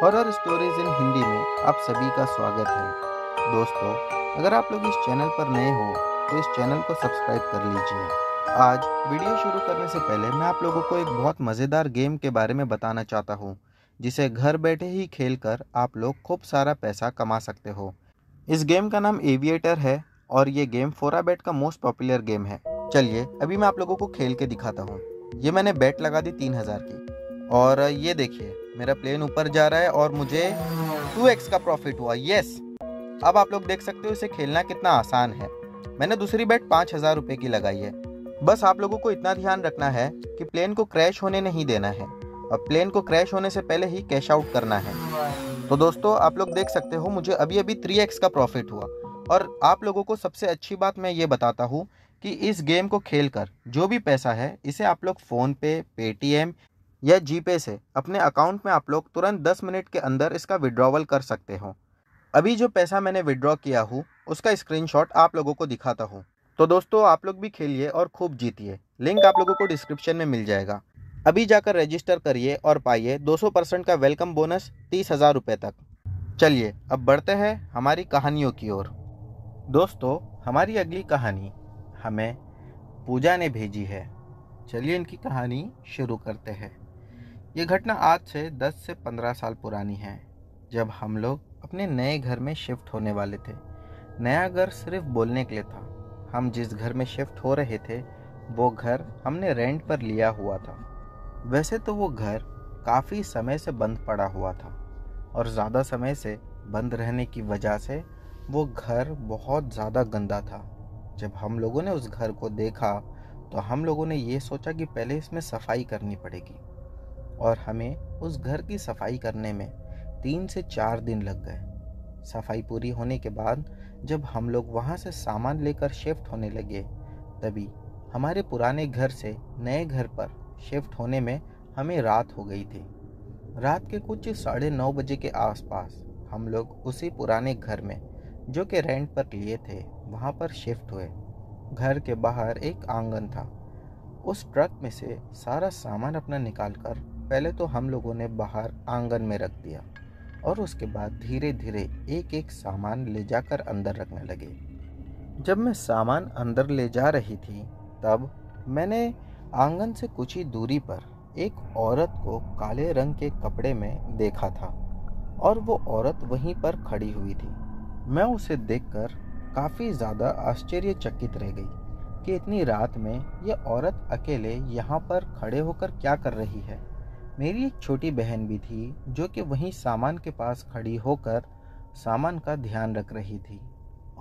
horror stories in Hindi में आप सभी का स्वागत है दोस्तों अगर आप लोग इस चैनल पर नए हो तो इस चैनल को सब्सक्राइब कर लीजिए आज वीडियो शुरू करने से पहले मैं आप लोगों को एक बहुत मज़ेदार गेम के बारे में बताना चाहता हूँ जिसे घर बैठे ही खेल कर आप लोग खूब सारा पैसा कमा सकते हो इस गेम का नाम एविएटर है और ये गेम फोराबेट का मोस्ट पॉपुलर गेम है चलिए अभी मैं आप लोगों को खेल के दिखाता हूँ ये मैंने बैट लगा दी तीन हज़ार की और ये देखिए मेरा प्लेन ऊपर जा रहा है और मुझे 2x का प्रॉफिट हुआ यस अब आप लोग देख सकते हो इसे खेलना कितना आसान है मैंने दूसरी बैट पाँच हज़ार रुपये की लगाई है बस आप लोगों को इतना ध्यान रखना है कि प्लेन को क्रैश होने नहीं देना है और प्लेन को क्रैश होने से पहले ही कैश आउट करना है तो दोस्तों आप लोग देख सकते हो मुझे अभी अभी थ्री एक्स का प्रॉफिट हुआ और आप लोगों को सबसे अच्छी बात मैं ये बताता हूँ कि इस गेम को खेल कर जो भी पैसा है इसे आप लोग फ़ोन पे पेटीएम या जीपे से अपने अकाउंट में आप लोग तुरंत दस मिनट के अंदर इसका विड्रॉवल कर सकते हो अभी जो पैसा मैंने विड्रॉ किया हूँ उसका स्क्रीनशॉट आप लोगों को दिखाता हूँ तो दोस्तों आप लोग भी खेलिए और खूब जीतिए लिंक आप लोगों को डिस्क्रिप्शन में मिल जाएगा अभी जाकर रजिस्टर करिए और पाइए 200 परसेंट का वेलकम बोनस तीस हज़ार रुपये तक चलिए अब बढ़ते हैं हमारी कहानियों की ओर दोस्तों हमारी अगली कहानी हमें पूजा ने भेजी है चलिए इनकी कहानी शुरू करते हैं ये घटना आज से 10 से 15 साल पुरानी है जब हम लोग अपने नए घर में शिफ्ट होने वाले थे नया घर सिर्फ बोलने के लिए था हम जिस घर में शिफ्ट हो रहे थे वो घर हमने रेंट पर लिया हुआ था वैसे तो वो घर काफ़ी समय से बंद पड़ा हुआ था और ज़्यादा समय से बंद रहने की वजह से वो घर बहुत ज़्यादा गंदा था जब हम लोगों ने उस घर को देखा तो हम लोगों ने ये सोचा कि पहले इसमें सफाई करनी पड़ेगी और हमें उस घर की सफाई करने में तीन से चार दिन लग गए सफाई पूरी होने के बाद जब हम लोग वहाँ से सामान लेकर शिफ्ट होने लगे तभी हमारे पुराने घर से नए घर पर शिफ्ट होने में हमें रात हो गई थी रात के कुछ साढ़े नौ बजे के आसपास हम लोग उसी पुराने घर में जो कि रेंट पर लिए थे वहाँ पर शिफ्ट हुए घर के बाहर एक आंगन था उस ट्रक में से सारा सामान अपना निकाल कर पहले तो हम लोगों ने बाहर आंगन में रख दिया और उसके बाद धीरे धीरे एक एक सामान ले जाकर अंदर रखने लगे जब मैं सामान अंदर ले जा रही थी तब मैंने आंगन से कुछ ही दूरी पर एक औरत को काले रंग के कपड़े में देखा था और वो औरत वहीं पर खड़ी हुई थी मैं उसे देखकर काफ़ी ज़्यादा आश्चर्यचकित रह गई कि इतनी रात में ये औरत अकेले यहाँ पर खड़े होकर क्या कर रही है मेरी एक छोटी बहन भी थी जो कि वहीं सामान के पास खड़ी होकर सामान का ध्यान रख रही थी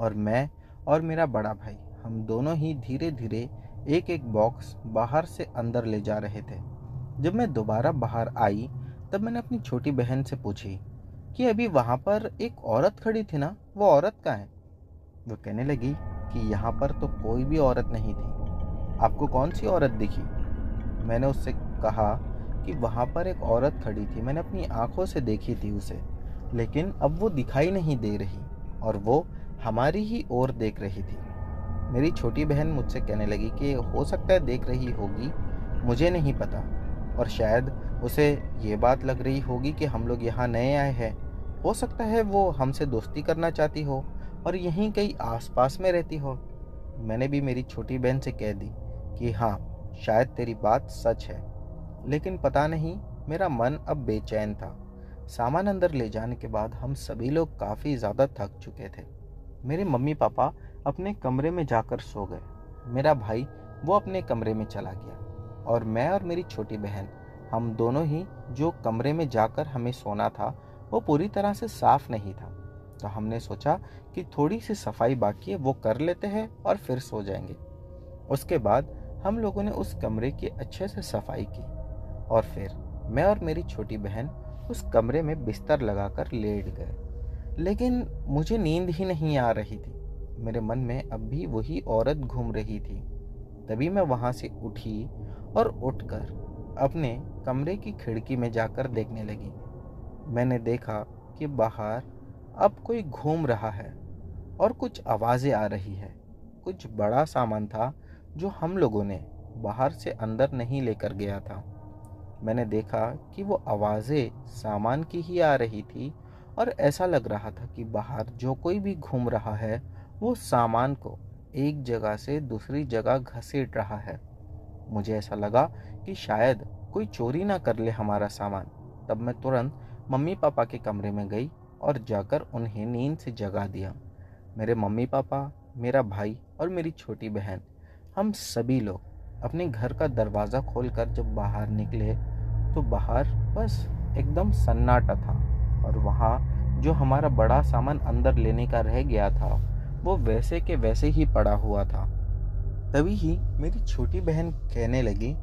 और मैं और मेरा बड़ा भाई हम दोनों ही धीरे धीरे एक एक बॉक्स बाहर से अंदर ले जा रहे थे जब मैं दोबारा बाहर आई तब मैंने अपनी छोटी बहन से पूछी कि अभी वहाँ पर एक औरत खड़ी थी ना वो औरत कहाँ है वो कहने लगी कि यहाँ पर तो कोई भी औरत नहीं थी आपको कौन सी औरत दिखी मैंने उससे कहा कि वहाँ पर एक औरत खड़ी थी मैंने अपनी आँखों से देखी थी उसे लेकिन अब वो दिखाई नहीं दे रही और वो हमारी ही ओर देख रही थी मेरी छोटी बहन मुझसे कहने लगी कि हो सकता है देख रही होगी मुझे नहीं पता और शायद उसे ये बात लग रही होगी कि हम लोग यहाँ नए आए हैं हो सकता है वो हमसे दोस्ती करना चाहती हो और यहीं कहीं आसपास में रहती हो मैंने भी मेरी छोटी बहन से कह दी कि हाँ शायद तेरी बात सच है लेकिन पता नहीं मेरा मन अब बेचैन था सामान अंदर ले जाने के बाद हम सभी लोग काफ़ी ज़्यादा थक चुके थे मेरे मम्मी पापा अपने कमरे में जाकर सो गए मेरा भाई वो अपने कमरे में चला गया और मैं और मेरी छोटी बहन हम दोनों ही जो कमरे में जाकर हमें सोना था वो पूरी तरह से साफ नहीं था तो हमने सोचा कि थोड़ी सी सफाई बाकी है वो कर लेते हैं और फिर सो जाएंगे उसके बाद हम लोगों ने उस कमरे की अच्छे से सफाई की और फिर मैं और मेरी छोटी बहन उस कमरे में बिस्तर लगाकर लेट गए लेकिन मुझे नींद ही नहीं आ रही थी मेरे मन में अब भी वही औरत घूम रही थी तभी मैं वहाँ से उठी और उठकर अपने कमरे की खिड़की में जाकर देखने लगी मैंने देखा कि बाहर अब कोई घूम रहा है और कुछ आवाज़ें आ रही है कुछ बड़ा सामान था जो हम लोगों ने बाहर से अंदर नहीं लेकर गया था मैंने देखा कि वो आवाज़ें सामान की ही आ रही थी और ऐसा लग रहा था कि बाहर जो कोई भी घूम रहा है वो सामान को एक जगह से दूसरी जगह घसीट रहा है मुझे ऐसा लगा कि शायद कोई चोरी ना कर ले हमारा सामान तब मैं तुरंत मम्मी पापा के कमरे में गई और जाकर उन्हें नींद से जगा दिया मेरे मम्मी पापा मेरा भाई और मेरी छोटी बहन हम सभी लोग अपने घर का दरवाज़ा खोलकर जब बाहर निकले तो बाहर बस एकदम सन्नाटा था और वहाँ जो हमारा बड़ा सामान अंदर लेने का रह गया था वो वैसे के वैसे ही पड़ा हुआ था तभी ही मेरी छोटी बहन कहने लगी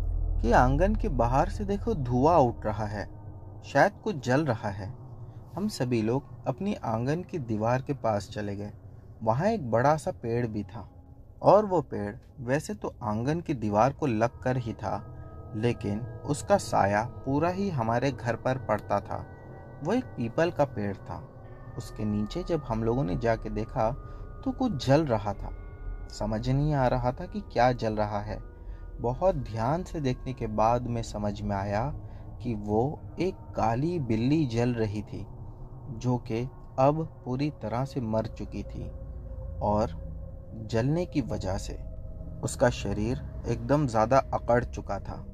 कि आंगन के बाहर से देखो धुआं उठ रहा है शायद कुछ जल रहा है हम सभी लोग अपनी आंगन की दीवार के पास चले गए वहाँ एक बड़ा सा पेड़ भी था और वो पेड़ वैसे तो आंगन की दीवार को लग कर ही था लेकिन उसका साया पूरा ही हमारे घर पर पड़ता था वो एक पीपल का पेड़ था उसके नीचे जब हम लोगों ने जाके देखा तो कुछ जल रहा था समझ नहीं आ रहा था कि क्या जल रहा है बहुत ध्यान से देखने के बाद में समझ में आया कि वो एक काली बिल्ली जल रही थी जो कि अब पूरी तरह से मर चुकी थी और जलने की वजह से उसका शरीर एकदम ज़्यादा अकड़ चुका था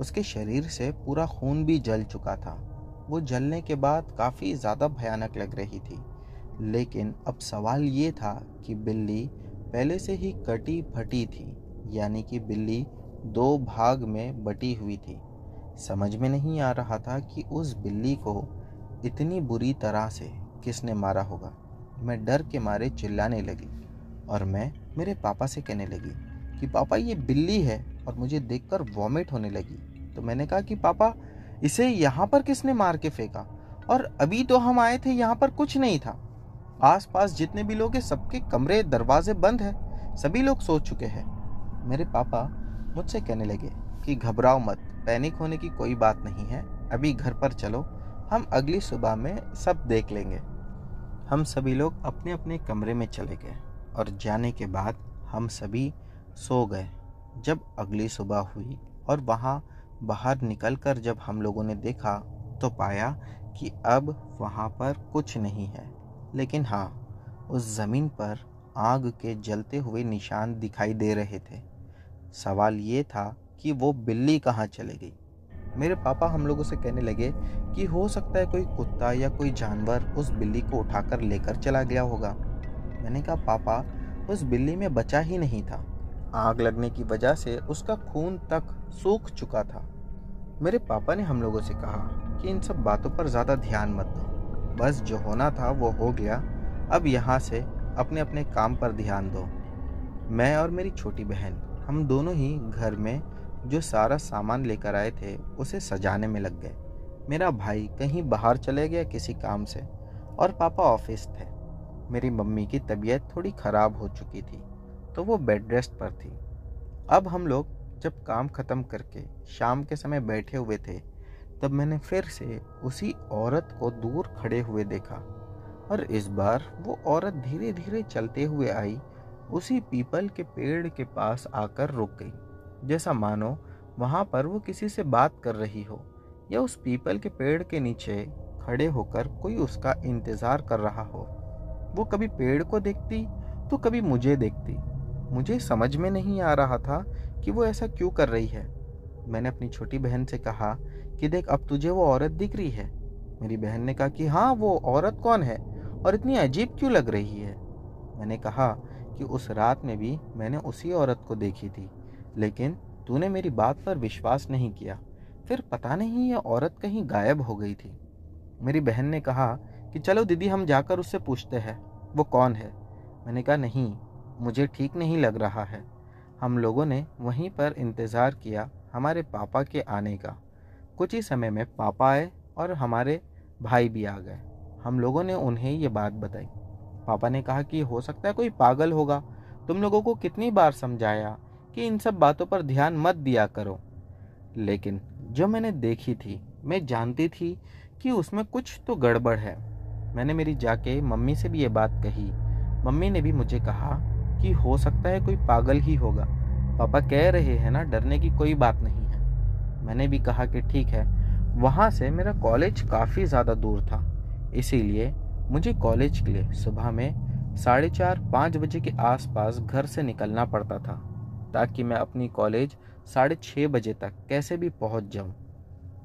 उसके शरीर से पूरा खून भी जल चुका था वो जलने के बाद काफ़ी ज़्यादा भयानक लग रही थी लेकिन अब सवाल ये था कि बिल्ली पहले से ही कटी फटी थी यानी कि बिल्ली दो भाग में बटी हुई थी समझ में नहीं आ रहा था कि उस बिल्ली को इतनी बुरी तरह से किसने मारा होगा मैं डर के मारे चिल्लाने लगी और मैं मेरे पापा से कहने लगी कि पापा ये बिल्ली है और मुझे देखकर वॉमिट होने लगी तो मैंने कहा कि पापा इसे यहाँ पर किसने मार के फेंका और अभी तो हम आए थे यहाँ पर कुछ नहीं था आसपास जितने भी लोग हैं सबके कमरे दरवाजे बंद हैं सभी लोग सो चुके हैं मेरे पापा मुझसे कहने लगे कि घबराओ मत पैनिक होने की कोई बात नहीं है अभी घर पर चलो हम अगली सुबह में सब देख लेंगे हम सभी लोग अपने अपने कमरे में चले गए और जाने के बाद हम सभी सो गए जब अगली सुबह हुई और वहाँ बाहर निकलकर जब हम लोगों ने देखा तो पाया कि अब वहाँ पर कुछ नहीं है लेकिन हाँ उस ज़मीन पर आग के जलते हुए निशान दिखाई दे रहे थे सवाल ये था कि वो बिल्ली कहाँ चले गई मेरे पापा हम लोगों से कहने लगे कि हो सकता है कोई कुत्ता या कोई जानवर उस बिल्ली को उठाकर लेकर चला गया होगा मैंने कहा पापा उस बिल्ली में बचा ही नहीं था आग लगने की वजह से उसका खून तक सूख चुका था मेरे पापा ने हम लोगों से कहा कि इन सब बातों पर ज़्यादा ध्यान मत दो बस जो होना था वो हो गया अब यहाँ से अपने अपने काम पर ध्यान दो मैं और मेरी छोटी बहन हम दोनों ही घर में जो सारा सामान लेकर आए थे उसे सजाने में लग गए मेरा भाई कहीं बाहर चले गया किसी काम से और पापा ऑफिस थे मेरी मम्मी की तबीयत थोड़ी ख़राब हो चुकी थी तो वो बेड रेस्ट पर थी अब हम लोग जब काम ख़त्म करके शाम के समय बैठे हुए थे तब मैंने फिर से उसी औरत को दूर खड़े हुए देखा और इस बार वो औरत धीरे धीरे चलते हुए आई उसी पीपल के पेड़ के पास आकर रुक गई जैसा मानो वहाँ पर वो किसी से बात कर रही हो या उस पीपल के पेड़ के नीचे खड़े होकर कोई उसका इंतज़ार कर रहा हो वो कभी पेड़ को देखती तो कभी मुझे देखती मुझे समझ में नहीं आ रहा था कि वो ऐसा क्यों कर रही है मैंने अपनी छोटी बहन से कहा कि देख अब तुझे वो औरत दिख रही है मेरी बहन ने कहा कि हाँ वो औरत कौन है और इतनी अजीब क्यों लग रही है मैंने कहा कि उस रात में भी मैंने उसी औरत को देखी थी लेकिन तूने मेरी बात पर विश्वास नहीं किया फिर पता नहीं ये औरत कहीं गायब हो गई थी मेरी बहन ने कहा कि चलो दीदी हम जाकर उससे पूछते हैं वो कौन है मैंने कहा नहीं मुझे ठीक नहीं लग रहा है हम लोगों ने वहीं पर इंतज़ार किया हमारे पापा के आने का कुछ ही समय में पापा आए और हमारे भाई भी आ गए हम लोगों ने उन्हें ये बात बताई पापा ने कहा कि हो सकता है कोई पागल होगा तुम लोगों को कितनी बार समझाया कि इन सब बातों पर ध्यान मत दिया करो लेकिन जो मैंने देखी थी मैं जानती थी कि उसमें कुछ तो गड़बड़ है मैंने मेरी जाके मम्मी से भी ये बात कही मम्मी ने भी मुझे कहा कि हो सकता है कोई पागल ही होगा पापा कह रहे हैं ना डरने की कोई बात नहीं है मैंने भी कहा कि ठीक है वहाँ से मेरा कॉलेज काफ़ी ज़्यादा दूर था इसीलिए मुझे कॉलेज के लिए सुबह में साढ़े चार पाँच बजे के आसपास घर से निकलना पड़ता था ताकि मैं अपनी कॉलेज साढ़े छः बजे तक कैसे भी पहुँच जाऊँ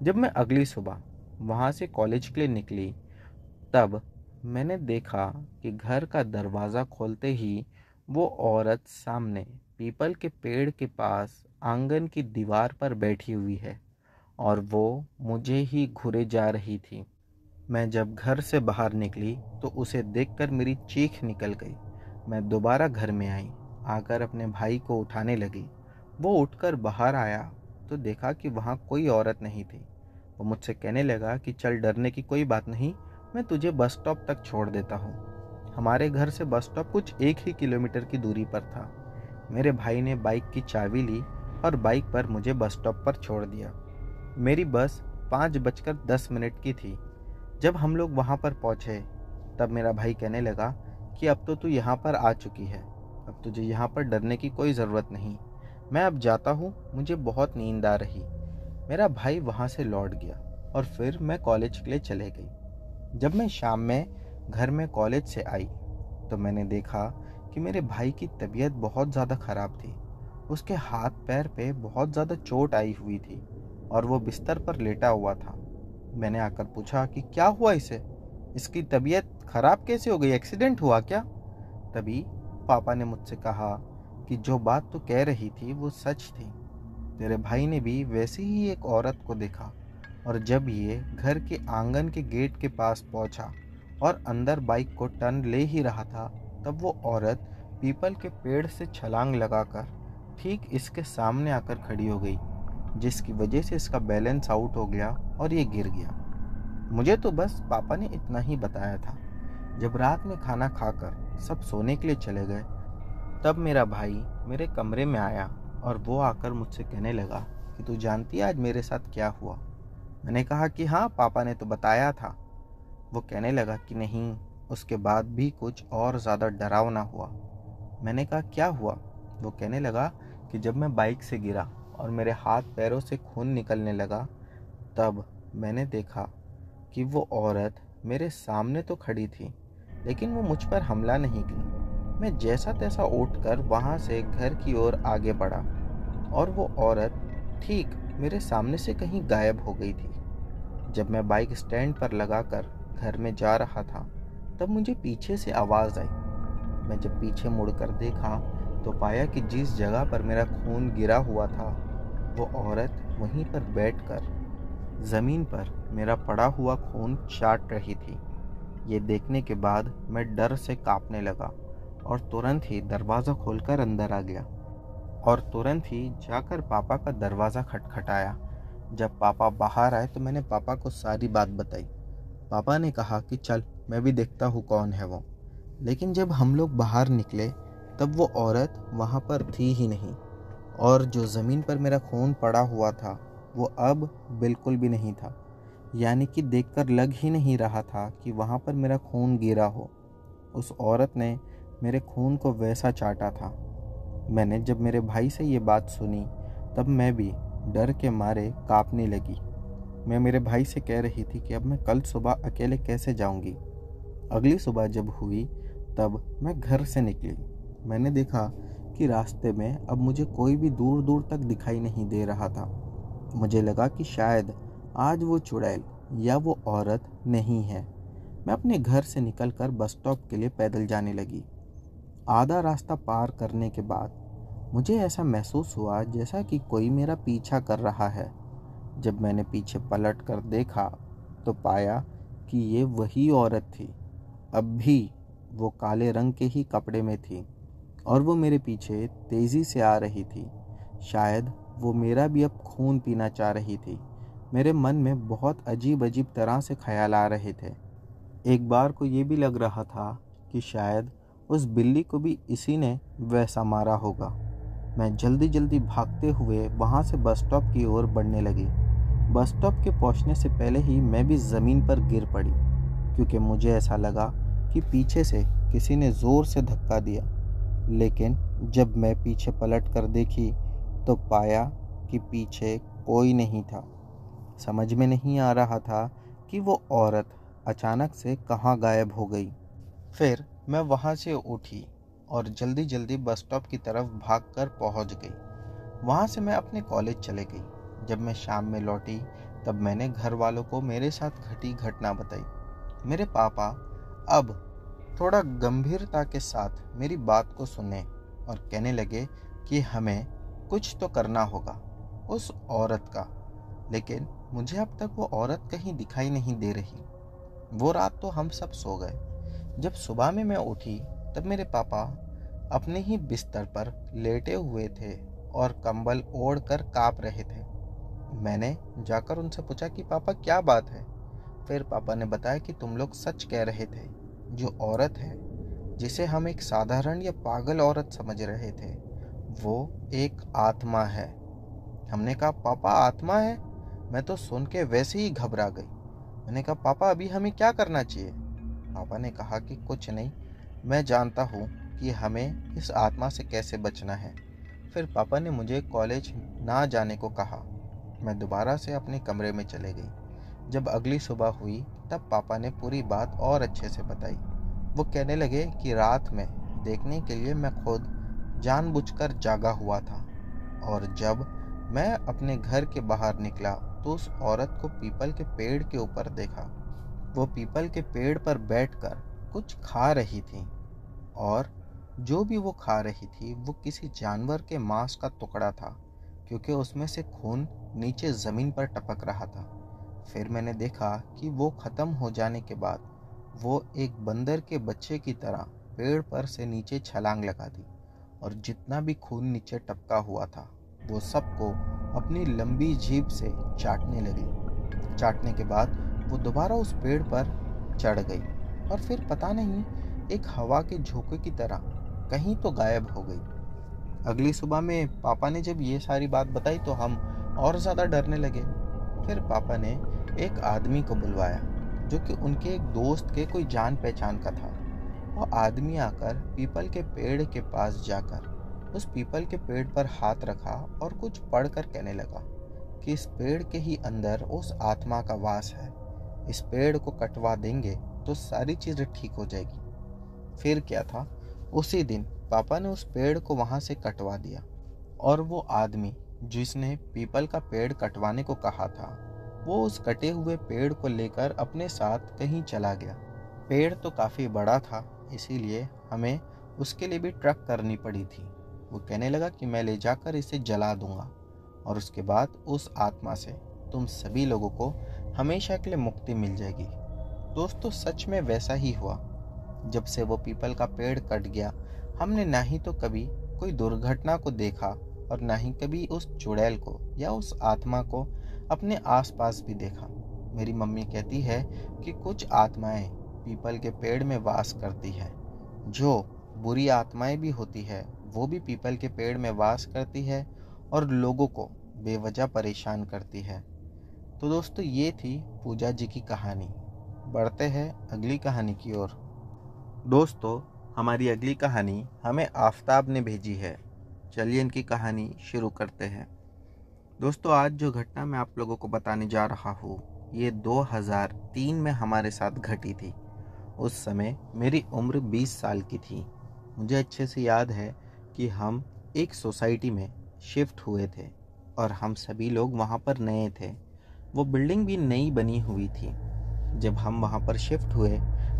जब मैं अगली सुबह वहाँ से कॉलेज के लिए निकली तब मैंने देखा कि घर का दरवाज़ा खोलते ही वो औरत सामने पीपल के पेड़ के पास आंगन की दीवार पर बैठी हुई है और वो मुझे ही घुरे जा रही थी मैं जब घर से बाहर निकली तो उसे देखकर मेरी चीख निकल गई मैं दोबारा घर में आई आकर अपने भाई को उठाने लगी वो उठकर बाहर आया तो देखा कि वहाँ कोई औरत नहीं थी वो मुझसे कहने लगा कि चल डरने की कोई बात नहीं मैं तुझे बस स्टॉप तक छोड़ देता हूँ हमारे घर से बस स्टॉप कुछ एक ही किलोमीटर की दूरी पर था मेरे भाई ने बाइक की चाबी ली और बाइक पर मुझे बस स्टॉप पर छोड़ दिया मेरी बस पाँच बजकर दस मिनट की थी जब हम लोग वहाँ पर पहुँचे तब मेरा भाई कहने लगा कि अब तो तू यहाँ पर आ चुकी है अब तुझे यहाँ पर डरने की कोई ज़रूरत नहीं मैं अब जाता हूँ मुझे बहुत नींद आ रही मेरा भाई वहाँ से लौट गया और फिर मैं कॉलेज के लिए चले गई जब मैं शाम में घर में कॉलेज से आई तो मैंने देखा कि मेरे भाई की तबीयत बहुत ज़्यादा ख़राब थी उसके हाथ पैर पे बहुत ज़्यादा चोट आई हुई थी और वो बिस्तर पर लेटा हुआ था मैंने आकर पूछा कि क्या हुआ इसे इसकी तबीयत ख़राब कैसे हो गई एक्सीडेंट हुआ क्या तभी पापा ने मुझसे कहा कि जो बात तू कह रही थी वो सच थी तेरे भाई ने भी वैसे ही एक औरत को देखा और जब ये घर के आंगन के गेट के पास पहुंचा और अंदर बाइक को टर्न ले ही रहा था तब वो औरत पीपल के पेड़ से छलांग लगाकर ठीक इसके सामने आकर खड़ी हो गई जिसकी वजह से इसका बैलेंस आउट हो गया और ये गिर गया मुझे तो बस पापा ने इतना ही बताया था जब रात में खाना खाकर सब सोने के लिए चले गए तब मेरा भाई मेरे कमरे में आया और वो आकर मुझसे कहने लगा कि तू जानती है आज मेरे साथ क्या हुआ मैंने कहा कि हाँ पापा ने तो बताया था वो कहने लगा कि नहीं उसके बाद भी कुछ और ज़्यादा डरावना हुआ मैंने कहा क्या हुआ वो कहने लगा कि जब मैं बाइक से गिरा और मेरे हाथ पैरों से खून निकलने लगा तब मैंने देखा कि वो औरत मेरे सामने तो खड़ी थी लेकिन वो मुझ पर हमला नहीं की मैं जैसा तैसा उठ कर वहाँ से घर की ओर आगे बढ़ा और वो औरत ठीक मेरे सामने से कहीं गायब हो गई थी जब मैं बाइक स्टैंड पर लगाकर घर में जा रहा था तब मुझे पीछे से आवाज़ आई मैं जब पीछे मुड़कर देखा तो पाया कि जिस जगह पर मेरा खून गिरा हुआ था वो औरत वहीं पर बैठकर ज़मीन पर मेरा पड़ा हुआ खून चाट रही थी ये देखने के बाद मैं डर से कांपने लगा और तुरंत ही दरवाज़ा खोलकर अंदर आ गया और तुरंत ही जाकर पापा का दरवाज़ा खटखटाया जब पापा बाहर आए तो मैंने पापा को सारी बात बताई पापा ने कहा कि चल मैं भी देखता हूँ कौन है वो लेकिन जब हम लोग बाहर निकले तब वो औरत वहाँ पर थी ही नहीं और जो ज़मीन पर मेरा खून पड़ा हुआ था वो अब बिल्कुल भी नहीं था यानी कि देखकर लग ही नहीं रहा था कि वहाँ पर मेरा खून गिरा हो उस औरत ने मेरे खून को वैसा चाटा था मैंने जब मेरे भाई से ये बात सुनी तब मैं भी डर के मारे कांपने लगी मैं मेरे भाई से कह रही थी कि अब मैं कल सुबह अकेले कैसे जाऊंगी अगली सुबह जब हुई तब मैं घर से निकली मैंने देखा कि रास्ते में अब मुझे कोई भी दूर दूर तक दिखाई नहीं दे रहा था मुझे लगा कि शायद आज वो चुड़ैल या वो औरत नहीं है मैं अपने घर से कर बस स्टॉप के लिए पैदल जाने लगी आधा रास्ता पार करने के बाद मुझे ऐसा महसूस हुआ जैसा कि कोई मेरा पीछा कर रहा है जब मैंने पीछे पलट कर देखा तो पाया कि ये वही औरत थी अब भी वो काले रंग के ही कपड़े में थी और वो मेरे पीछे तेज़ी से आ रही थी शायद वो मेरा भी अब खून पीना चाह रही थी मेरे मन में बहुत अजीब अजीब तरह से ख्याल आ रहे थे एक बार को ये भी लग रहा था कि शायद उस बिल्ली को भी इसी ने वैसा मारा होगा मैं जल्दी जल्दी भागते हुए वहाँ से बस स्टॉप की ओर बढ़ने लगी बस स्टॉप के पहुंचने से पहले ही मैं भी ज़मीन पर गिर पड़ी क्योंकि मुझे ऐसा लगा कि पीछे से किसी ने ज़ोर से धक्का दिया लेकिन जब मैं पीछे पलट कर देखी तो पाया कि पीछे कोई नहीं था समझ में नहीं आ रहा था कि वो औरत अचानक से कहाँ गायब हो गई फिर मैं वहाँ से उठी और जल्दी जल्दी बस स्टॉप की तरफ भाग कर पहुँच गई वहाँ से मैं अपने कॉलेज चले गई जब मैं शाम में लौटी तब मैंने घर वालों को मेरे साथ घटी घटना बताई मेरे पापा अब थोड़ा गंभीरता के साथ मेरी बात को सुने और कहने लगे कि हमें कुछ तो करना होगा उस औरत का लेकिन मुझे अब तक वो औरत कहीं दिखाई नहीं दे रही वो रात तो हम सब सो गए जब सुबह में मैं उठी तब मेरे पापा अपने ही बिस्तर पर लेटे हुए थे और कंबल ओढ़ कर काँप रहे थे मैंने जाकर उनसे पूछा कि पापा क्या बात है फिर पापा ने बताया कि तुम लोग सच कह रहे थे जो औरत है जिसे हम एक साधारण या पागल औरत समझ रहे थे वो एक आत्मा है हमने कहा पापा आत्मा है मैं तो सुन के वैसे ही घबरा गई मैंने कहा पापा अभी हमें क्या करना चाहिए पापा ने कहा कि कुछ नहीं मैं जानता हूँ कि हमें इस आत्मा से कैसे बचना है फिर पापा ने मुझे कॉलेज ना जाने को कहा मैं दोबारा से अपने कमरे में चले गई जब अगली सुबह हुई तब पापा ने पूरी बात और अच्छे से बताई वो कहने लगे कि रात में देखने के लिए मैं खुद जानबूझकर जागा हुआ था और जब मैं अपने घर के बाहर निकला तो उस औरत को पीपल के पेड़ के ऊपर देखा वो पीपल के पेड़ पर बैठकर कुछ खा रही थी और जो भी वो खा रही थी वो किसी जानवर के मांस का टुकड़ा था क्योंकि उसमें से खून नीचे ज़मीन पर टपक रहा था फिर मैंने देखा कि वो ख़त्म हो जाने के बाद वो एक बंदर के बच्चे की तरह पेड़ पर से नीचे छलांग लगा दी और जितना भी खून नीचे टपका हुआ था वो सबको अपनी लंबी जीप से चाटने लगी चाटने के बाद वो दोबारा उस पेड़ पर चढ़ गई और फिर पता नहीं एक हवा के झोंके की तरह कहीं तो गायब हो गई अगली सुबह में पापा ने जब ये सारी बात बताई तो हम और ज़्यादा डरने लगे फिर पापा ने एक आदमी को बुलवाया जो कि उनके एक दोस्त के कोई जान पहचान का था वो आदमी आकर पीपल के पेड़ के पास जाकर उस पीपल के पेड़ पर हाथ रखा और कुछ पढ़कर कहने लगा कि इस पेड़ के ही अंदर उस आत्मा का वास है इस पेड़ को कटवा देंगे तो सारी चीज़ें ठीक हो जाएगी फिर क्या था उसी दिन पापा ने उस पेड़ को वहाँ से कटवा दिया और वो आदमी जिसने पीपल का पेड़ कटवाने को कहा था वो उस कटे हुए पेड़ को लेकर अपने साथ कहीं चला गया पेड़ तो काफ़ी बड़ा था इसीलिए हमें उसके लिए भी ट्रक करनी पड़ी थी वो कहने लगा कि मैं ले जाकर इसे जला दूंगा और उसके बाद उस आत्मा से तुम सभी लोगों को हमेशा के लिए मुक्ति मिल जाएगी दोस्तों सच में वैसा ही हुआ जब से वो पीपल का पेड़ कट गया हमने ना ही तो कभी कोई दुर्घटना को देखा और ना ही कभी उस चुड़ैल को या उस आत्मा को अपने आसपास भी देखा मेरी मम्मी कहती है कि कुछ आत्माएं पीपल के पेड़ में वास करती है जो बुरी आत्माएं भी होती है वो भी पीपल के पेड़ में वास करती है और लोगों को बेवजह परेशान करती है तो दोस्तों ये थी पूजा जी की कहानी बढ़ते हैं अगली कहानी की ओर दोस्तों हमारी अगली कहानी हमें आफताब ने भेजी है चलिए इनकी कहानी शुरू करते हैं दोस्तों आज जो घटना मैं आप लोगों को बताने जा रहा हूँ ये 2003 में हमारे साथ घटी थी उस समय मेरी उम्र 20 साल की थी मुझे अच्छे से याद है कि हम एक सोसाइटी में शिफ्ट हुए थे और हम सभी लोग वहाँ पर नए थे वो बिल्डिंग भी नई बनी हुई थी जब हम वहाँ पर शिफ्ट हुए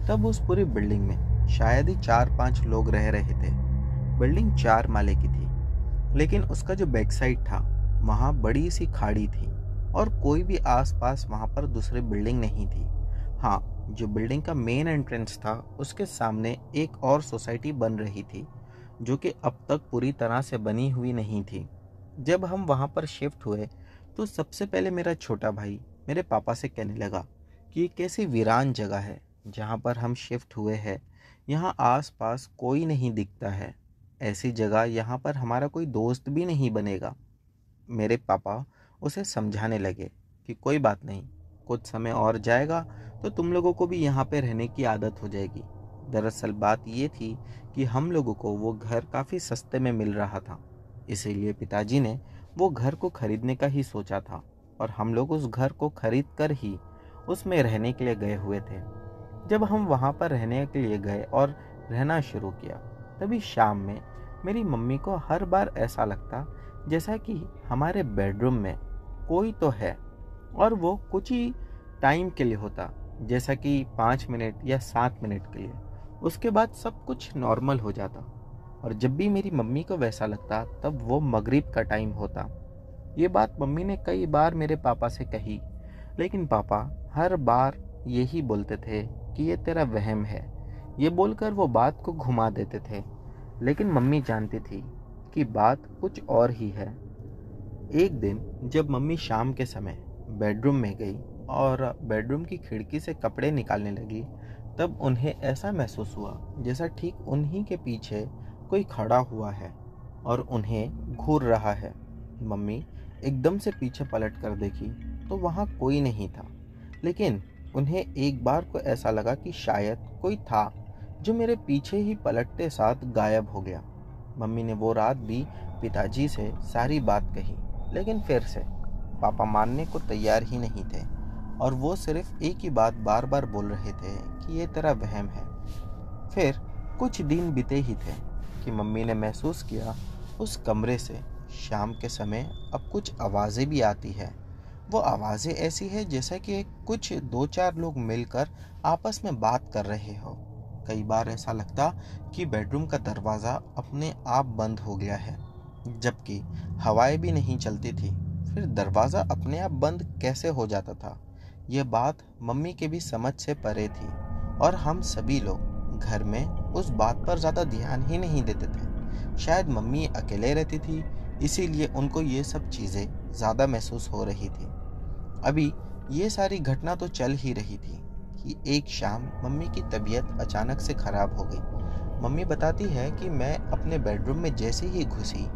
तब उस पूरी बिल्डिंग में शायद ही चार पांच लोग रह रहे थे बिल्डिंग चार माले की थी लेकिन उसका जो बैक साइड था वहाँ बड़ी सी खाड़ी थी और कोई भी आसपास वहाँ पर दूसरी बिल्डिंग नहीं थी हाँ जो बिल्डिंग का मेन एंट्रेंस था उसके सामने एक और सोसाइटी बन रही थी जो कि अब तक पूरी तरह से बनी हुई नहीं थी जब हम वहाँ पर शिफ्ट हुए तो सबसे पहले मेरा छोटा भाई मेरे पापा से कहने लगा कि ये कैसी वीरान जगह है जहाँ पर हम शिफ्ट हुए हैं यहाँ आसपास कोई नहीं दिखता है ऐसी जगह यहाँ पर हमारा कोई दोस्त भी नहीं बनेगा मेरे पापा उसे समझाने लगे कि कोई बात नहीं कुछ समय और जाएगा तो तुम लोगों को भी यहाँ पे रहने की आदत हो जाएगी दरअसल बात ये थी कि हम लोगों को वो घर काफ़ी सस्ते में मिल रहा था इसीलिए पिताजी ने वो घर को खरीदने का ही सोचा था और हम लोग उस घर को खरीद कर ही उसमें रहने के लिए गए हुए थे जब हम वहाँ पर रहने के लिए गए और रहना शुरू किया तभी शाम में मेरी मम्मी को हर बार ऐसा लगता जैसा कि हमारे बेडरूम में कोई तो है और वो कुछ ही टाइम के लिए होता जैसा कि पाँच मिनट या सात मिनट के लिए उसके बाद सब कुछ नॉर्मल हो जाता और जब भी मेरी मम्मी को वैसा लगता तब वो मगरिब का टाइम होता ये बात मम्मी ने कई बार मेरे पापा से कही लेकिन पापा हर बार यही बोलते थे कि ये तेरा वहम है ये बोलकर वो बात को घुमा देते थे लेकिन मम्मी जानती थी कि बात कुछ और ही है एक दिन जब मम्मी शाम के समय बेडरूम में गई और बेडरूम की खिड़की से कपड़े निकालने लगी तब उन्हें ऐसा महसूस हुआ जैसा ठीक उन्हीं के पीछे कोई खड़ा हुआ है और उन्हें घूर रहा है मम्मी एकदम से पीछे पलट कर देखी तो वहाँ कोई नहीं था लेकिन उन्हें एक बार को ऐसा लगा कि शायद कोई था जो मेरे पीछे ही पलटते साथ गायब हो गया मम्मी ने वो रात भी पिताजी से सारी बात कही लेकिन फिर से पापा मानने को तैयार ही नहीं थे और वो सिर्फ एक ही बात बार बार बोल रहे थे कि ये तेरा वहम है फिर कुछ दिन बीते ही थे कि मम्मी ने महसूस किया उस कमरे से शाम के समय अब कुछ आवाज़ें भी आती है वो आवाज़ें ऐसी है जैसे कि कुछ दो चार लोग मिलकर आपस में बात कर रहे हो कई बार ऐसा लगता कि बेडरूम का दरवाज़ा अपने आप बंद हो गया है जबकि हवाएं भी नहीं चलती थी फिर दरवाज़ा अपने आप बंद कैसे हो जाता था यह बात मम्मी के भी समझ से परे थी और हम सभी लोग घर में उस बात पर ज़्यादा ध्यान ही नहीं देते थे शायद मम्मी अकेले रहती थी इसीलिए उनको ये सब चीज़ें ज़्यादा महसूस हो रही थी अभी ये सारी घटना तो चल ही रही थी कि एक शाम मम्मी की तबीयत अचानक से ख़राब हो गई मम्मी बताती है कि मैं अपने बेडरूम में जैसे ही घुसी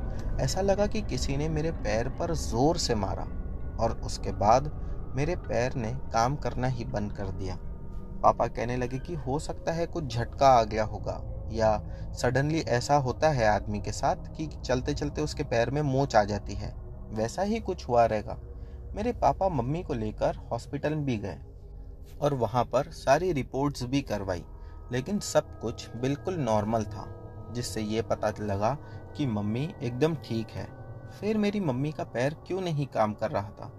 ऐसा लगा कि किसी ने मेरे पैर पर ज़ोर से मारा और उसके बाद मेरे पैर ने काम करना ही बंद कर दिया पापा कहने लगे कि हो सकता है कुछ झटका आ गया होगा या सडनली ऐसा होता है आदमी के साथ कि चलते चलते उसके पैर में मोच आ जाती है वैसा ही कुछ हुआ रहेगा मेरे पापा मम्मी को लेकर हॉस्पिटल भी गए और वहाँ पर सारी रिपोर्ट्स भी करवाई लेकिन सब कुछ बिल्कुल नॉर्मल था जिससे ये पता लगा कि मम्मी एकदम ठीक है फिर मेरी मम्मी का पैर क्यों नहीं काम कर रहा था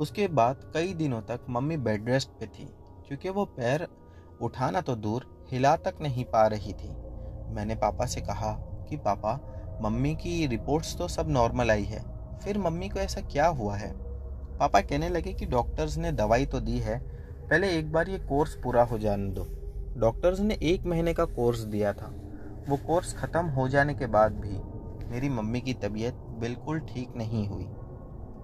उसके बाद कई दिनों तक मम्मी बेड रेस्ट पे थी क्योंकि वो पैर उठाना तो दूर हिला तक नहीं पा रही थी मैंने पापा से कहा कि पापा मम्मी की रिपोर्ट्स तो सब नॉर्मल आई है फिर मम्मी को ऐसा क्या हुआ है पापा कहने लगे कि डॉक्टर्स ने दवाई तो दी है पहले एक बार ये कोर्स पूरा हो जाने दो डॉक्टर्स ने एक महीने का कोर्स दिया था वो कोर्स ख़त्म हो जाने के बाद भी मेरी मम्मी की तबीयत बिल्कुल ठीक नहीं हुई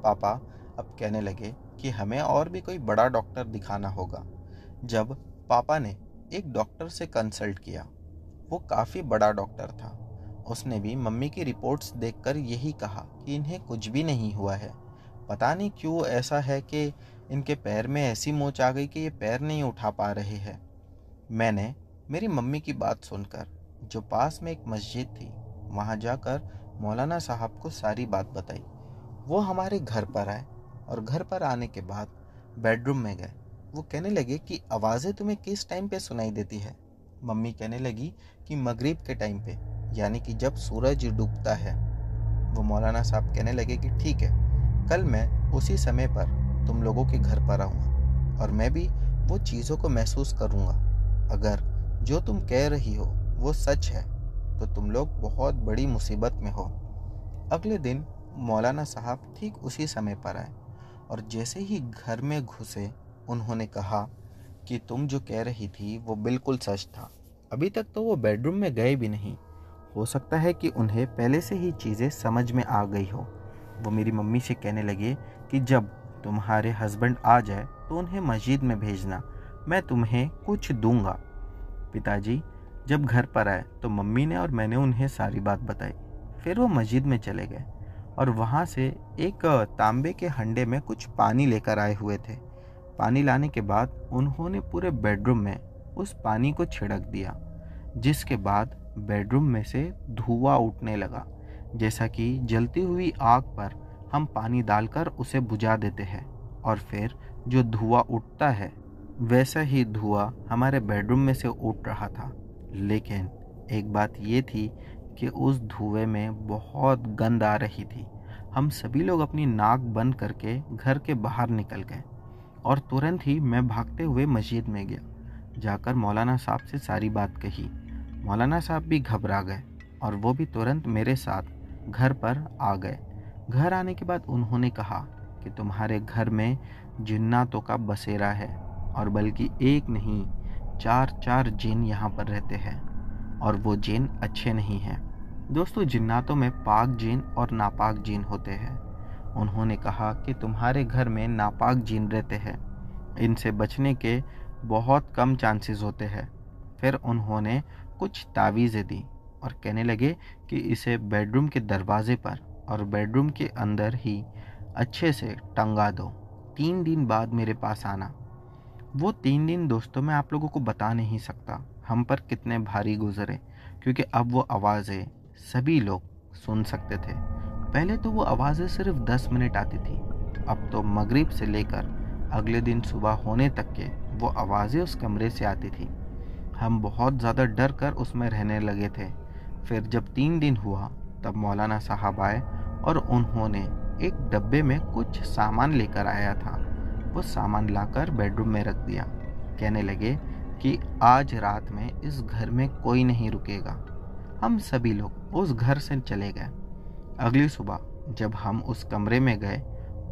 पापा अब कहने लगे कि हमें और भी कोई बड़ा डॉक्टर दिखाना होगा जब पापा ने एक डॉक्टर से कंसल्ट किया वो काफ़ी बड़ा डॉक्टर था उसने भी मम्मी की रिपोर्ट्स देखकर यही कहा कि इन्हें कुछ भी नहीं हुआ है पता नहीं क्यों ऐसा है कि इनके पैर में ऐसी मोच आ गई कि ये पैर नहीं उठा पा रहे हैं मैंने मेरी मम्मी की बात सुनकर जो पास में एक मस्जिद थी वहाँ जाकर मौलाना साहब को सारी बात बताई वो हमारे घर पर आए और घर पर आने के बाद बेडरूम में गए वो कहने लगे कि आवाज़ें तुम्हें किस टाइम पे सुनाई देती है मम्मी कहने लगी कि मगरिब के टाइम पे यानी कि जब सूरज डूबता है वो मौलाना साहब कहने लगे कि ठीक है कल मैं उसी समय पर तुम लोगों के घर पर आऊँगा और मैं भी वो चीज़ों को महसूस करूँगा अगर जो तुम कह रही हो वो सच है तो तुम लोग बहुत बड़ी मुसीबत में हो अगले दिन मौलाना साहब ठीक उसी समय पर आए और जैसे ही घर में घुसे उन्होंने कहा कि तुम जो कह रही थी वो बिल्कुल सच था अभी तक तो वो बेडरूम में गए भी नहीं हो सकता है कि उन्हें पहले से ही चीज़ें समझ में आ गई हो वो मेरी मम्मी से कहने लगे कि जब तुम्हारे हस्बैंड आ जाए तो उन्हें मस्जिद में भेजना मैं तुम्हें कुछ दूंगा पिताजी जब घर पर आए तो मम्मी ने और मैंने उन्हें सारी बात बताई फिर वो मस्जिद में चले गए और वहाँ से एक तांबे के हंडे में कुछ पानी लेकर आए हुए थे पानी लाने के बाद उन्होंने पूरे बेडरूम में उस पानी को छिड़क दिया जिसके बाद बेडरूम में से धुआं उठने लगा जैसा कि जलती हुई आग पर हम पानी डालकर उसे बुझा देते हैं और फिर जो धुआं उठता है वैसा ही धुआं हमारे बेडरूम में से उठ रहा था लेकिन एक बात ये थी कि उस धुएं में बहुत गंद आ रही थी हम सभी लोग अपनी नाक बंद करके घर के बाहर निकल गए और तुरंत ही मैं भागते हुए मस्जिद में गया जाकर मौलाना साहब से सारी बात कही मौलाना साहब भी घबरा गए और वो भी तुरंत मेरे साथ घर पर आ गए घर आने के बाद उन्होंने कहा कि तुम्हारे घर में जिन्नातों का बसेरा है और बल्कि एक नहीं चार चार जिन यहाँ पर रहते हैं और वो जिन अच्छे नहीं हैं दोस्तों जिन्नातों में पाक जिन और नापाक जिन होते हैं उन्होंने कहा कि तुम्हारे घर में नापाक जिन रहते हैं इनसे बचने के बहुत कम चांसेस होते हैं फिर उन्होंने कुछ तावीज़ें दी और कहने लगे कि इसे बेडरूम के दरवाजे पर और बेडरूम के अंदर ही अच्छे से टंगा दो तीन दिन बाद मेरे पास आना वो तीन दिन दोस्तों मैं आप लोगों को बता नहीं सकता हम पर कितने भारी गुजरे क्योंकि अब वो आवाज़ें सभी लोग सुन सकते थे पहले तो वो आवाज़ें सिर्फ दस मिनट आती थी अब तो मगरिब से लेकर अगले दिन सुबह होने तक के वो आवाज़ें उस कमरे से आती थी हम बहुत ज़्यादा डर कर उसमें रहने लगे थे फिर जब तीन दिन हुआ तब मौलाना साहब आए और उन्होंने एक डब्बे में कुछ सामान लेकर आया था वो सामान लाकर बेडरूम में रख दिया कहने लगे कि आज रात में इस घर में कोई नहीं रुकेगा हम सभी लोग उस घर से चले गए अगली सुबह जब हम उस कमरे में गए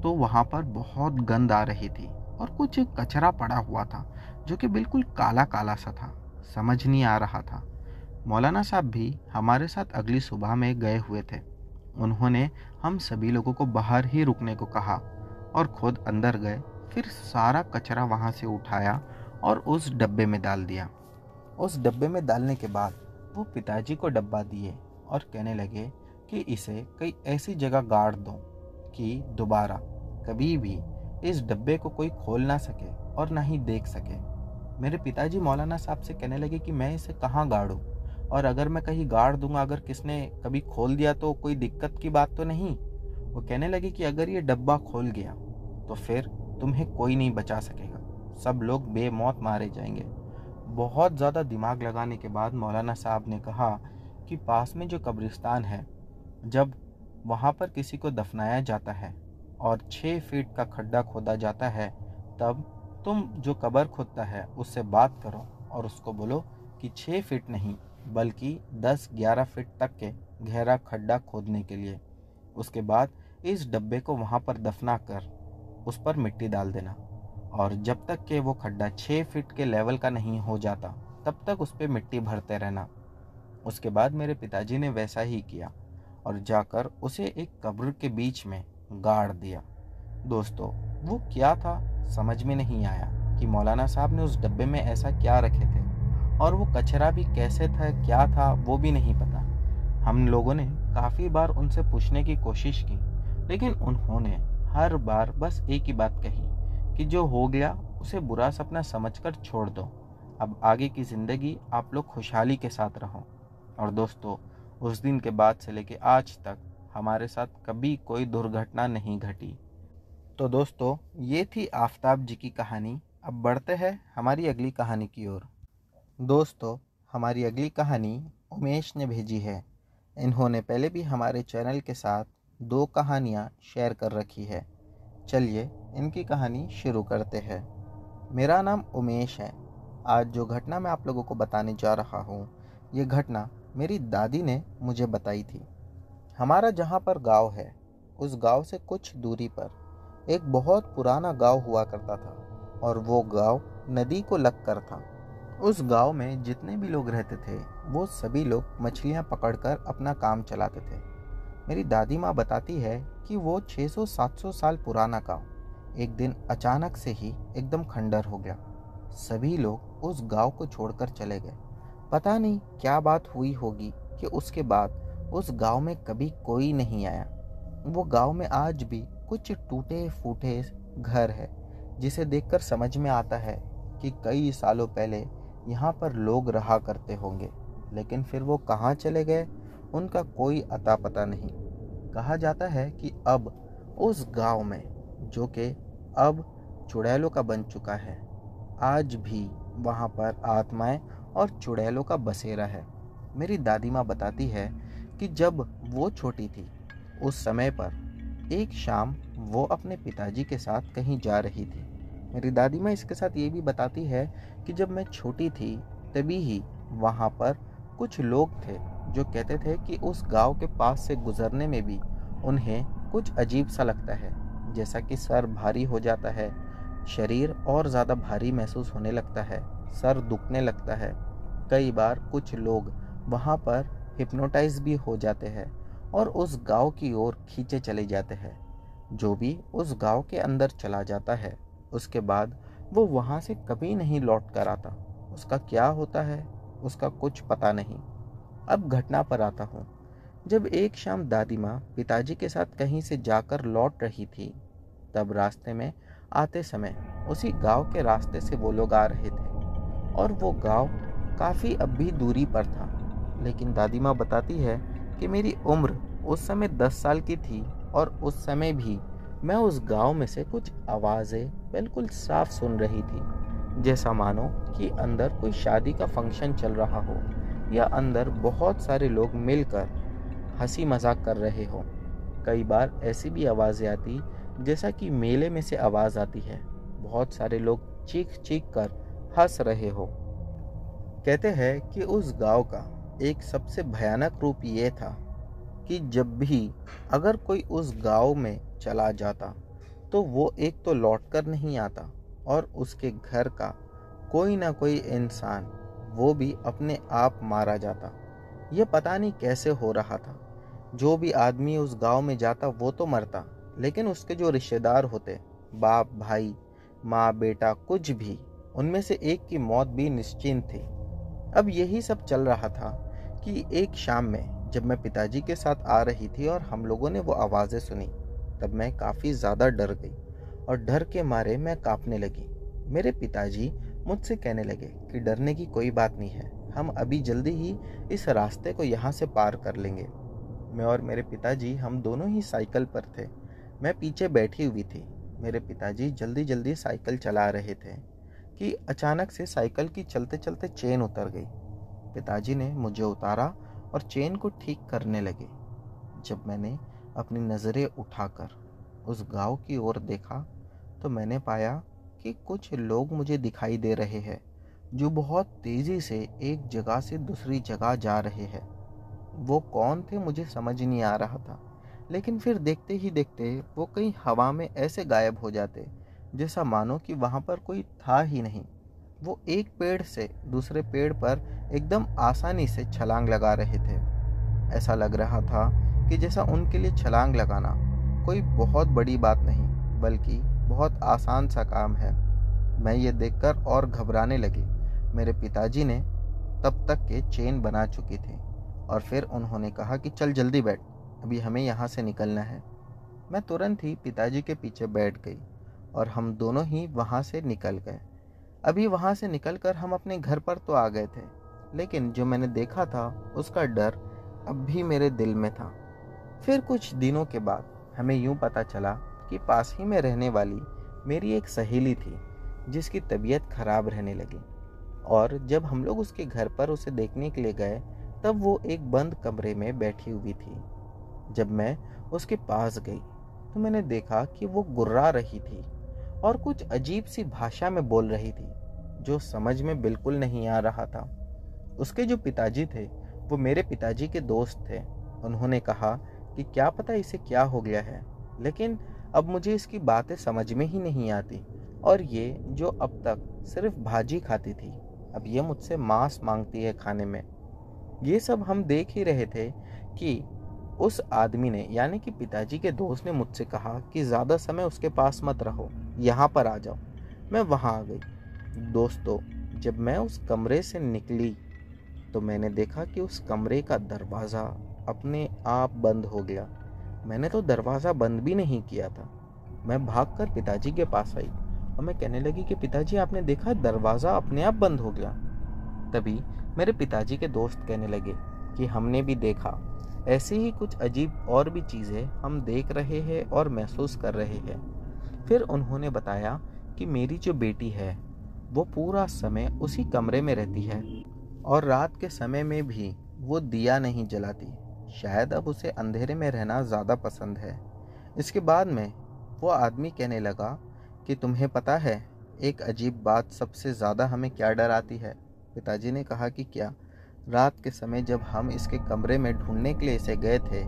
तो वहाँ पर बहुत गंद आ रही थी और कुछ कचरा पड़ा हुआ था जो कि बिल्कुल काला काला सा था समझ नहीं आ रहा था मौलाना साहब भी हमारे साथ अगली सुबह में गए हुए थे उन्होंने हम सभी लोगों को बाहर ही रुकने को कहा और खुद अंदर गए फिर सारा कचरा वहाँ से उठाया और उस डब्बे में डाल दिया उस डब्बे में डालने के बाद वो पिताजी को डब्बा दिए और कहने लगे कि इसे कई ऐसी जगह गाड़ दो कि दोबारा कभी भी इस डब्बे को कोई खोल ना सके और ना ही देख सके मेरे पिताजी मौलाना साहब से कहने लगे कि मैं इसे कहाँ गाड़ूँ और अगर मैं कहीं गाड़ दूंगा अगर किसने कभी खोल दिया तो कोई दिक्कत की बात तो नहीं वो कहने लगी कि अगर ये डब्बा खोल गया तो फिर तुम्हें कोई नहीं बचा सकेगा सब लोग बेमौत मारे जाएंगे बहुत ज़्यादा दिमाग लगाने के बाद मौलाना साहब ने कहा कि पास में जो कब्रिस्तान है जब वहाँ पर किसी को दफनाया जाता है और छः फीट का खड्डा खोदा जाता है तब तुम जो कबर खोदता है उससे बात करो और उसको बोलो कि छः फीट नहीं बल्कि 10-11 फीट तक के गहरा खड्डा खोदने के लिए उसके बाद इस डब्बे को वहाँ पर दफना कर उस पर मिट्टी डाल देना और जब तक के वो खड्डा 6 फीट के लेवल का नहीं हो जाता तब तक उस पर मिट्टी भरते रहना उसके बाद मेरे पिताजी ने वैसा ही किया और जाकर उसे एक कब्र के बीच में गाड़ दिया दोस्तों वो क्या था समझ में नहीं आया कि मौलाना साहब ने उस डब्बे में ऐसा क्या रखे थे और वो कचरा भी कैसे था क्या था वो भी नहीं पता हम लोगों ने काफ़ी बार उनसे पूछने की कोशिश की लेकिन उन्होंने हर बार बस एक ही बात कही कि जो हो गया उसे बुरा सपना समझकर छोड़ दो अब आगे की ज़िंदगी आप लोग खुशहाली के साथ रहो और दोस्तों उस दिन के बाद से लेके आज तक हमारे साथ कभी कोई दुर्घटना नहीं घटी तो दोस्तों ये थी आफताब जी की कहानी अब बढ़ते हैं हमारी अगली कहानी की ओर दोस्तों हमारी अगली कहानी उमेश ने भेजी है इन्होंने पहले भी हमारे चैनल के साथ दो कहानियाँ शेयर कर रखी है चलिए इनकी कहानी शुरू करते हैं मेरा नाम उमेश है आज जो घटना मैं आप लोगों को बताने जा रहा हूँ ये घटना मेरी दादी ने मुझे बताई थी हमारा जहाँ पर गांव है उस गांव से कुछ दूरी पर एक बहुत पुराना गांव हुआ करता था और वो गांव नदी को लग कर था उस गांव में जितने भी लोग रहते थे वो सभी लोग मछलियां पकड़कर अपना काम चलाते थे मेरी दादी माँ बताती है कि वो 600-700 साल पुराना गांव एक दिन अचानक से ही एकदम खंडर हो गया सभी लोग उस गांव को छोड़कर चले गए पता नहीं क्या बात हुई होगी कि उसके बाद उस गांव में कभी कोई नहीं आया वो गांव में आज भी कुछ टूटे फूटे घर है जिसे देखकर समझ में आता है कि कई सालों पहले यहाँ पर लोग रहा करते होंगे लेकिन फिर वो कहाँ चले गए उनका कोई अता पता नहीं कहा जाता है कि अब उस गांव में जो कि अब चुड़ैलों का बन चुका है आज भी वहाँ पर आत्माएं और चुड़ैलों का बसेरा है मेरी दादी माँ बताती है कि जब वो छोटी थी उस समय पर एक शाम वो अपने पिताजी के साथ कहीं जा रही थी मेरी दादी माँ इसके साथ ये भी बताती है कि जब मैं छोटी थी तभी ही वहाँ पर कुछ लोग थे जो कहते थे कि उस गांव के पास से गुजरने में भी उन्हें कुछ अजीब सा लगता है जैसा कि सर भारी हो जाता है शरीर और ज़्यादा भारी महसूस होने लगता है सर दुखने लगता है कई बार कुछ लोग वहाँ पर हिप्नोटाइज भी हो जाते हैं और उस गांव की ओर खींचे चले जाते हैं जो भी उस गांव के अंदर चला जाता है उसके बाद वो वहाँ से कभी नहीं लौट कर आता उसका क्या होता है उसका कुछ पता नहीं अब घटना पर आता हूँ जब एक शाम दादी माँ पिताजी के साथ कहीं से जाकर लौट रही थी तब रास्ते में आते समय उसी गांव के रास्ते से वो लोग आ रहे थे और वो गांव काफ़ी अब भी दूरी पर था लेकिन दादी माँ बताती है कि मेरी उम्र उस समय दस साल की थी और उस समय भी मैं उस गांव में से कुछ आवाज़ें बिल्कुल साफ सुन रही थी जैसा मानो कि अंदर कोई शादी का फंक्शन चल रहा हो या अंदर बहुत सारे लोग मिलकर हंसी मजाक कर रहे हो कई बार ऐसी भी आवाज़ें आती जैसा कि मेले में से आवाज़ आती है बहुत सारे लोग चीख चीख कर हंस रहे हो कहते हैं कि उस गांव का एक सबसे भयानक रूप ये था कि जब भी अगर कोई उस गांव में चला जाता तो वो एक तो लौट कर नहीं आता और उसके घर का कोई ना कोई इंसान वो भी अपने आप मारा जाता ये पता नहीं कैसे हो रहा था जो भी आदमी उस गांव में जाता वो तो मरता लेकिन उसके जो रिश्तेदार होते बाप भाई माँ बेटा कुछ भी उनमें से एक की मौत भी निश्चिंत थी अब यही सब चल रहा था कि एक शाम में जब मैं पिताजी के साथ आ रही थी और हम लोगों ने वो आवाज़ें सुनी तब मैं काफ़ी ज़्यादा डर गई और डर के मारे मैं कांपने लगी मेरे पिताजी मुझसे कहने लगे कि डरने की कोई बात नहीं है हम अभी जल्दी ही इस रास्ते को यहाँ से पार कर लेंगे मैं और मेरे पिताजी हम दोनों ही साइकिल पर थे मैं पीछे बैठी हुई थी मेरे पिताजी जल्दी जल्दी साइकिल चला रहे थे कि अचानक से साइकिल की चलते चलते चेन उतर गई पिताजी ने मुझे उतारा और चेन को ठीक करने लगे जब मैंने अपनी नज़रें उठाकर उस गांव की ओर देखा तो मैंने पाया कि कुछ लोग मुझे दिखाई दे रहे हैं जो बहुत तेज़ी से एक जगह से दूसरी जगह जा रहे हैं वो कौन थे मुझे समझ नहीं आ रहा था लेकिन फिर देखते ही देखते वो कहीं हवा में ऐसे गायब हो जाते जैसा मानो कि वहाँ पर कोई था ही नहीं वो एक पेड़ से दूसरे पेड़ पर एकदम आसानी से छलांग लगा रहे थे ऐसा लग रहा था कि जैसा उनके लिए छलांग लगाना कोई बहुत बड़ी बात नहीं बल्कि बहुत आसान सा काम है मैं ये देखकर और घबराने लगी मेरे पिताजी ने तब तक के चेन बना चुकी थी और फिर उन्होंने कहा कि चल जल्दी बैठ अभी हमें यहाँ से निकलना है मैं तुरंत ही पिताजी के पीछे बैठ गई और हम दोनों ही वहाँ से निकल गए अभी वहाँ से निकल हम अपने घर पर तो आ गए थे लेकिन जो मैंने देखा था उसका डर अब भी मेरे दिल में था फिर कुछ दिनों के बाद हमें यूँ पता चला कि पास ही में रहने वाली मेरी एक सहेली थी जिसकी तबीयत खराब रहने लगी और जब हम लोग उसके घर पर उसे देखने के लिए गए तब वो एक बंद कमरे में बैठी हुई थी जब मैं उसके पास गई तो मैंने देखा कि वो गुर्रा रही थी और कुछ अजीब सी भाषा में बोल रही थी जो समझ में बिल्कुल नहीं आ रहा था उसके जो पिताजी थे वो मेरे पिताजी के दोस्त थे उन्होंने कहा कि क्या पता इसे क्या हो गया है लेकिन अब मुझे इसकी बातें समझ में ही नहीं आती और ये जो अब तक सिर्फ भाजी खाती थी अब ये मुझसे मांस मांगती है खाने में ये सब हम देख ही रहे थे कि उस आदमी ने यानी कि पिताजी के दोस्त ने मुझसे कहा कि ज़्यादा समय उसके पास मत रहो यहाँ पर आ जाओ मैं वहाँ आ गई दोस्तों जब मैं उस कमरे से निकली तो मैंने देखा कि उस कमरे का दरवाज़ा अपने आप बंद हो गया मैंने तो दरवाज़ा बंद भी नहीं किया था मैं भागकर पिताजी के पास आई और मैं कहने लगी कि पिताजी आपने देखा दरवाज़ा अपने आप बंद हो गया तभी मेरे पिताजी के दोस्त कहने लगे कि हमने भी देखा ऐसे ही कुछ अजीब और भी चीज़ें हम देख रहे हैं और महसूस कर रहे हैं फिर उन्होंने बताया कि मेरी जो बेटी है वो पूरा समय उसी कमरे में रहती है और रात के समय में भी वो दिया नहीं जलाती शायद अब उसे अंधेरे में रहना ज़्यादा पसंद है इसके बाद में वो आदमी कहने लगा कि तुम्हें पता है एक अजीब बात सबसे ज़्यादा हमें क्या डर आती है पिताजी ने कहा कि क्या रात के समय जब हम इसके कमरे में ढूंढने के लिए इसे गए थे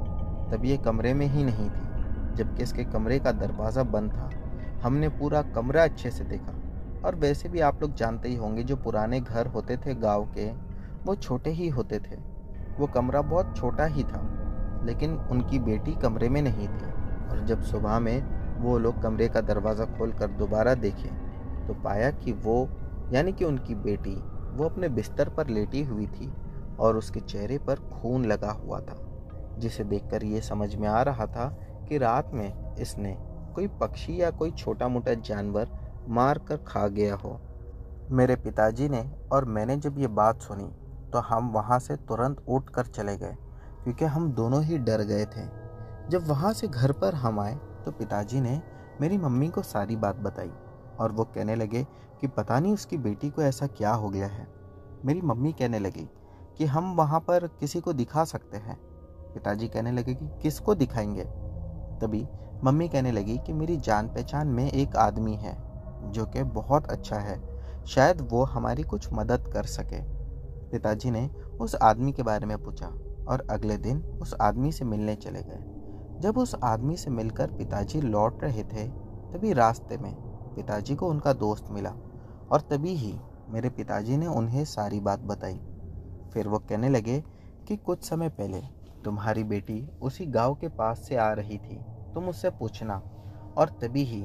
तब ये कमरे में ही नहीं थी जबकि इसके कमरे का दरवाज़ा बंद था हमने पूरा कमरा अच्छे से देखा और वैसे भी आप लोग जानते ही होंगे जो पुराने घर होते थे गांव के वो छोटे ही होते थे वो कमरा बहुत छोटा ही था लेकिन उनकी बेटी कमरे में नहीं थी और जब सुबह में वो लोग कमरे का दरवाज़ा खोल कर दोबारा देखे तो पाया कि वो यानी कि उनकी बेटी वो अपने बिस्तर पर लेटी हुई थी और उसके चेहरे पर खून लगा हुआ था जिसे देखकर ये समझ में आ रहा था कि रात में इसने कोई पक्षी या कोई छोटा मोटा जानवर मार कर खा गया हो मेरे पिताजी ने और मैंने जब ये बात सुनी तो हम वहाँ से तुरंत उठ कर चले गए क्योंकि हम दोनों ही डर गए थे जब वहाँ से घर पर हम आए तो पिताजी ने मेरी मम्मी को सारी बात बताई और वो कहने लगे कि पता नहीं उसकी बेटी को ऐसा क्या हो गया है मेरी मम्मी कहने लगी कि हम वहाँ पर किसी को दिखा सकते हैं पिताजी कहने लगे कि किसको दिखाएंगे तभी मम्मी कहने लगी कि मेरी जान पहचान में एक आदमी है जो कि बहुत अच्छा है शायद वो हमारी कुछ मदद कर सके पिताजी ने उस आदमी के बारे में पूछा और अगले दिन उस आदमी से मिलने चले गए जब उस आदमी से मिलकर पिताजी लौट रहे थे तभी रास्ते में पिताजी को उनका दोस्त मिला और तभी ही मेरे पिताजी ने उन्हें सारी बात बताई फिर वो कहने लगे कि कुछ समय पहले तुम्हारी बेटी उसी गांव के पास से आ रही थी तुम उससे पूछना और तभी ही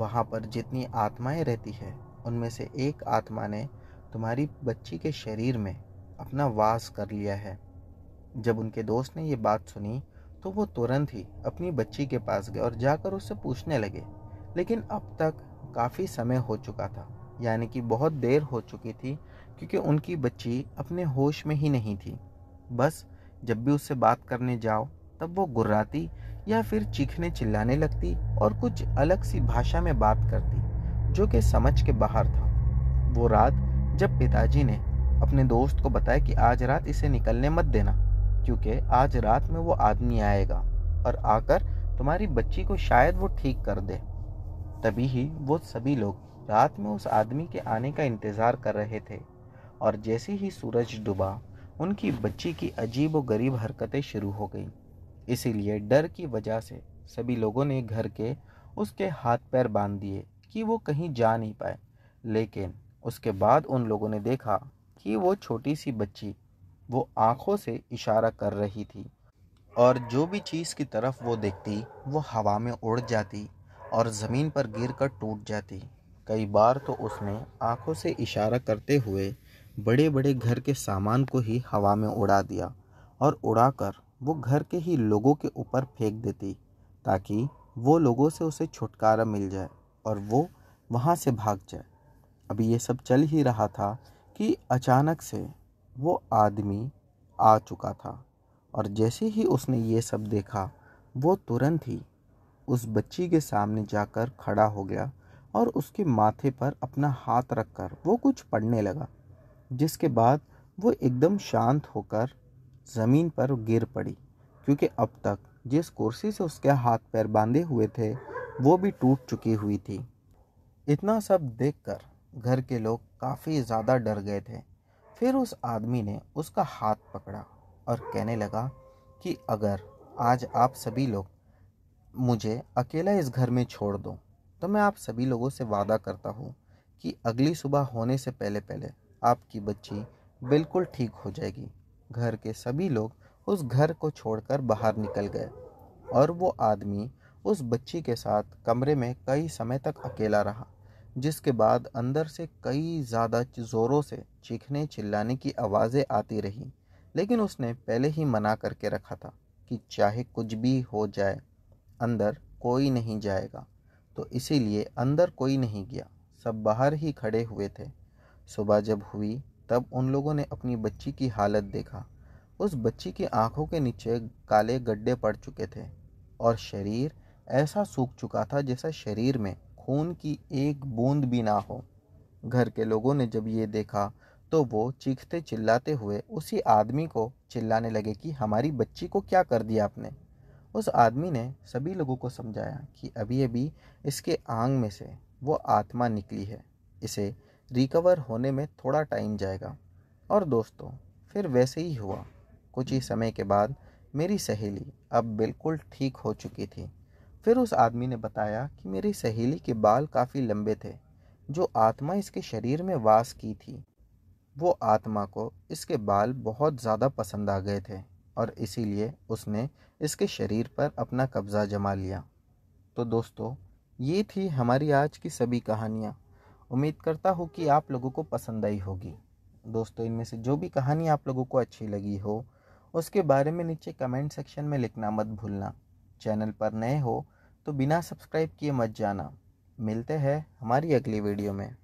वहाँ पर जितनी आत्माएं रहती है उनमें से एक आत्मा ने तुम्हारी बच्ची के शरीर में अपना वास कर लिया है जब उनके दोस्त ने ये बात सुनी तो वो तुरंत ही अपनी बच्ची के पास गए और जाकर उससे पूछने लगे लेकिन अब तक काफ़ी समय हो चुका था यानी कि बहुत देर हो चुकी थी क्योंकि उनकी बच्ची अपने होश में ही नहीं थी बस जब भी उससे बात करने जाओ तब वो गुर्राती या फिर चीखने चिल्लाने लगती और कुछ अलग सी भाषा में बात करती जो कि समझ के बाहर था वो रात जब पिताजी ने अपने दोस्त को बताया कि आज रात इसे निकलने मत देना क्योंकि आज रात में वो आदमी आएगा और आकर तुम्हारी बच्ची को शायद वो ठीक कर दे तभी ही वो सभी लोग रात में उस आदमी के आने का इंतज़ार कर रहे थे और जैसे ही सूरज डूबा उनकी बच्ची की अजीब व गरीब हरकतें शुरू हो गई इसीलिए डर की वजह से सभी लोगों ने घर के उसके हाथ पैर बांध दिए कि वो कहीं जा नहीं पाए लेकिन उसके बाद उन लोगों ने देखा कि वो छोटी सी बच्ची वो आँखों से इशारा कर रही थी और जो भी चीज़ की तरफ वो देखती वो हवा में उड़ जाती और ज़मीन पर गिर कर टूट जाती कई बार तो उसने आँखों से इशारा करते हुए बड़े बड़े घर के सामान को ही हवा में उड़ा दिया और उड़ाकर वो घर के ही लोगों के ऊपर फेंक देती ताकि वो लोगों से उसे छुटकारा मिल जाए और वो वहाँ से भाग जाए अभी ये सब चल ही रहा था कि अचानक से वो आदमी आ चुका था और जैसे ही उसने ये सब देखा वो तुरंत ही उस बच्ची के सामने जाकर खड़ा हो गया और उसके माथे पर अपना हाथ रखकर वो कुछ पढ़ने लगा जिसके बाद वो एकदम शांत होकर ज़मीन पर गिर पड़ी क्योंकि अब तक जिस कुर्सी से उसके हाथ पैर बांधे हुए थे वो भी टूट चुकी हुई थी इतना सब देखकर घर के लोग काफ़ी ज़्यादा डर गए थे फिर उस आदमी ने उसका हाथ पकड़ा और कहने लगा कि अगर आज आप सभी लोग मुझे अकेला इस घर में छोड़ दो तो मैं आप सभी लोगों से वादा करता हूँ कि अगली सुबह होने से पहले पहले आपकी बच्ची बिल्कुल ठीक हो जाएगी घर के सभी लोग उस घर को छोड़कर बाहर निकल गए और वो आदमी उस बच्ची के साथ कमरे में कई समय तक अकेला रहा जिसके बाद अंदर से कई ज़्यादा ज़ोरों से चीखने चिल्लाने की आवाज़ें आती रहीं लेकिन उसने पहले ही मना करके रखा था कि चाहे कुछ भी हो जाए अंदर कोई नहीं जाएगा तो इसीलिए अंदर कोई नहीं गया सब बाहर ही खड़े हुए थे सुबह जब हुई तब उन लोगों ने अपनी बच्ची की हालत देखा उस बच्ची की आंखों के नीचे काले गड्ढे पड़ चुके थे और शरीर ऐसा सूख चुका था जैसा शरीर में खून की एक बूंद भी ना हो घर के लोगों ने जब ये देखा तो वो चीखते चिल्लाते हुए उसी आदमी को चिल्लाने लगे कि हमारी बच्ची को क्या कर दिया आपने उस आदमी ने सभी लोगों को समझाया कि अभी अभी इसके आंग में से वो आत्मा निकली है इसे रिकवर होने में थोड़ा टाइम जाएगा और दोस्तों फिर वैसे ही हुआ कुछ ही समय के बाद मेरी सहेली अब बिल्कुल ठीक हो चुकी थी फिर उस आदमी ने बताया कि मेरी सहेली के बाल काफ़ी लंबे थे जो आत्मा इसके शरीर में वास की थी वो आत्मा को इसके बाल बहुत ज़्यादा पसंद आ गए थे और इसीलिए उसने इसके शरीर पर अपना कब्ज़ा जमा लिया तो दोस्तों ये थी हमारी आज की सभी कहानियाँ उम्मीद करता हूँ कि आप लोगों को पसंद आई होगी दोस्तों इनमें से जो भी कहानी आप लोगों को अच्छी लगी हो उसके बारे में नीचे कमेंट सेक्शन में लिखना मत भूलना चैनल पर नए हो तो बिना सब्सक्राइब किए मत जाना मिलते हैं हमारी अगली वीडियो में